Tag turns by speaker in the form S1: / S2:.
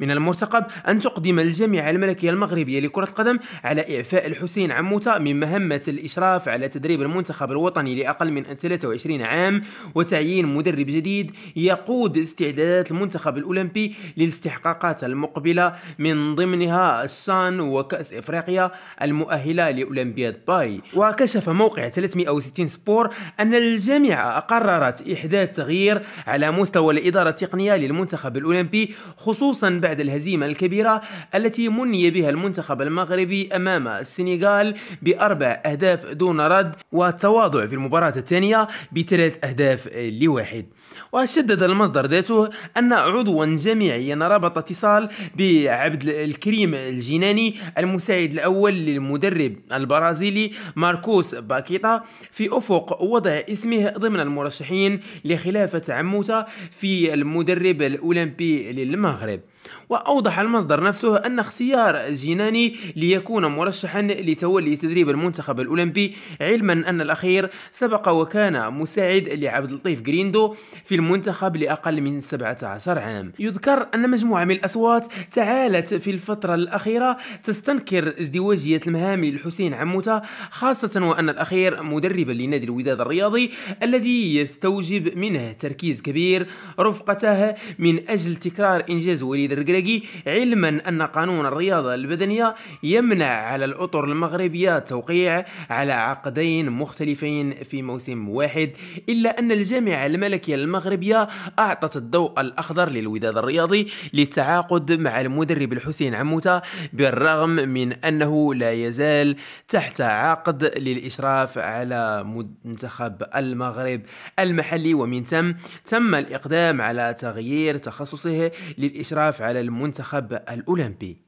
S1: من المرتقب أن تقدم الجامعة الملكية المغربية لكرة القدم على إعفاء الحسين عموتة من مهمة الإشراف على تدريب المنتخب الوطني لأقل من 23 عام وتعيين مدرب جديد يقود استعدادات المنتخب الأولمبي للاستحقاقات المقبلة من ضمنها الشان وكأس إفريقيا المؤهلة لأولمبياد باي وكشف موقع 360 سبور أن الجامعة قررت إحداث تغيير على مستوى الإدارة التقنية للمنتخب الأولمبي خصوصا بعد الهزيمة الكبيرة التي مني بها المنتخب المغربي أمام السنغال بأربع أهداف دون رد والتواضع في المباراة الثانية بثلاث أهداف لواحد وشدد المصدر ذاته أن عضوا جميعيا ربط اتصال بعبد الكريم الجناني المساعد الأول للمدرب البرازيلي ماركوس باكيتا في أفق وضع اسمه ضمن المرشحين لخلافة عموتة في المدرب الأولمبي للمغرب وأوضح المصدر نفسه أن اختيار جيناني ليكون مرشحا لتولي تدريب المنتخب الأولمبي علما أن الأخير سبق وكان مساعد لعبد اللطيف جريندو في المنتخب لأقل من 17 عام يذكر أن مجموعة من الأصوات تعالت في الفترة الأخيرة تستنكر ازدواجية المهام لحسين عموتة خاصة وأن الأخير مدربا لنادي الوداد الرياضي الذي يستوجب منه تركيز كبير رفقته من أجل تكرار إنجاز وليد الرجل العراقي علما أن قانون الرياضة البدنية يمنع على الأطر المغربية التوقيع على عقدين مختلفين في موسم واحد إلا أن الجامعة الملكية المغربية أعطت الضوء الأخضر للوداد الرياضي للتعاقد مع المدرب الحسين عموتة بالرغم من أنه لا يزال تحت عقد للإشراف على منتخب المغرب المحلي ومن ثم تم الإقدام على تغيير تخصصه للإشراف على المنتخب الأولمبي